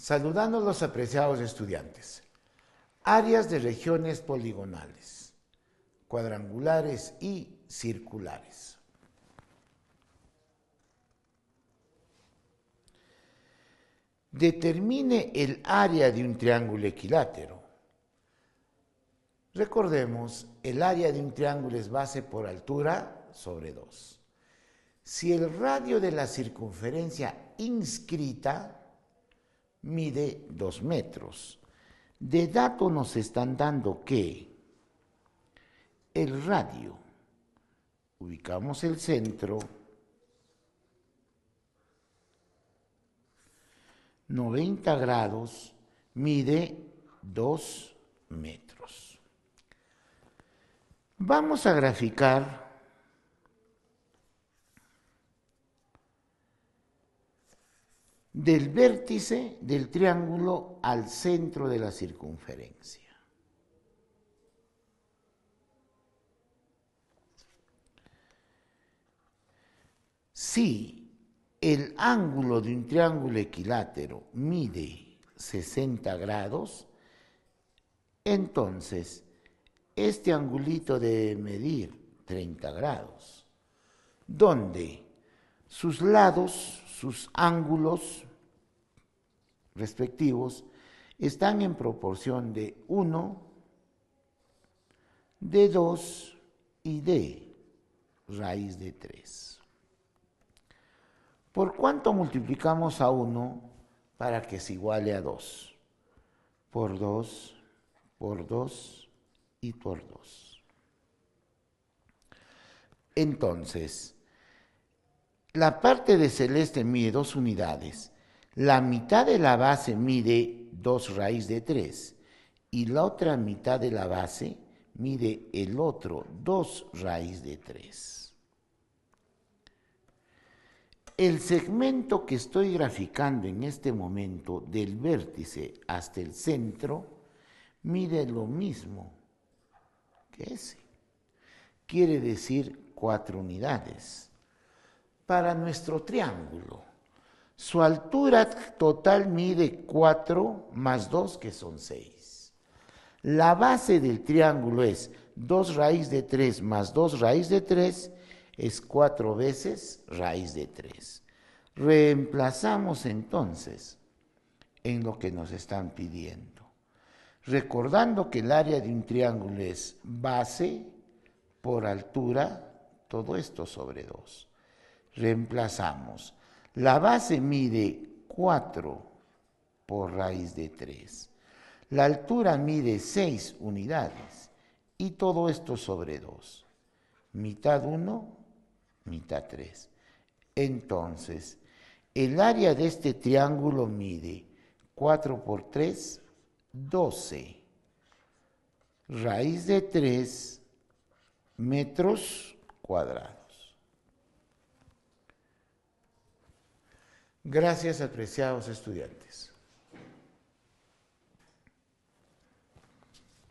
Saludando a los apreciados estudiantes. Áreas de regiones poligonales, cuadrangulares y circulares. Determine el área de un triángulo equilátero. Recordemos, el área de un triángulo es base por altura sobre 2. Si el radio de la circunferencia inscrita mide dos metros. De dato nos están dando que el radio, ubicamos el centro, 90 grados, mide dos metros. Vamos a graficar del vértice del triángulo al centro de la circunferencia. Si el ángulo de un triángulo equilátero mide 60 grados, entonces este angulito debe medir 30 grados, donde sus lados sus ángulos respectivos están en proporción de 1, de 2 y de raíz de 3. ¿Por cuánto multiplicamos a 1 para que se iguale a 2? Por 2, por 2 y por 2. Entonces, la parte de celeste mide dos unidades. La mitad de la base mide dos raíz de tres y la otra mitad de la base mide el otro dos raíz de 3. El segmento que estoy graficando en este momento del vértice hasta el centro mide lo mismo que ese. Quiere decir cuatro unidades para nuestro triángulo. Su altura total mide 4 más 2, que son 6. La base del triángulo es 2 raíz de 3 más 2 raíz de 3, es 4 veces raíz de 3. Reemplazamos entonces en lo que nos están pidiendo, recordando que el área de un triángulo es base por altura, todo esto sobre 2 reemplazamos. La base mide 4 por raíz de 3. La altura mide 6 unidades y todo esto sobre 2. Mitad 1, mitad 3. Entonces, el área de este triángulo mide 4 por 3, 12. Raíz de 3 metros cuadrados. Gracias, apreciados estudiantes.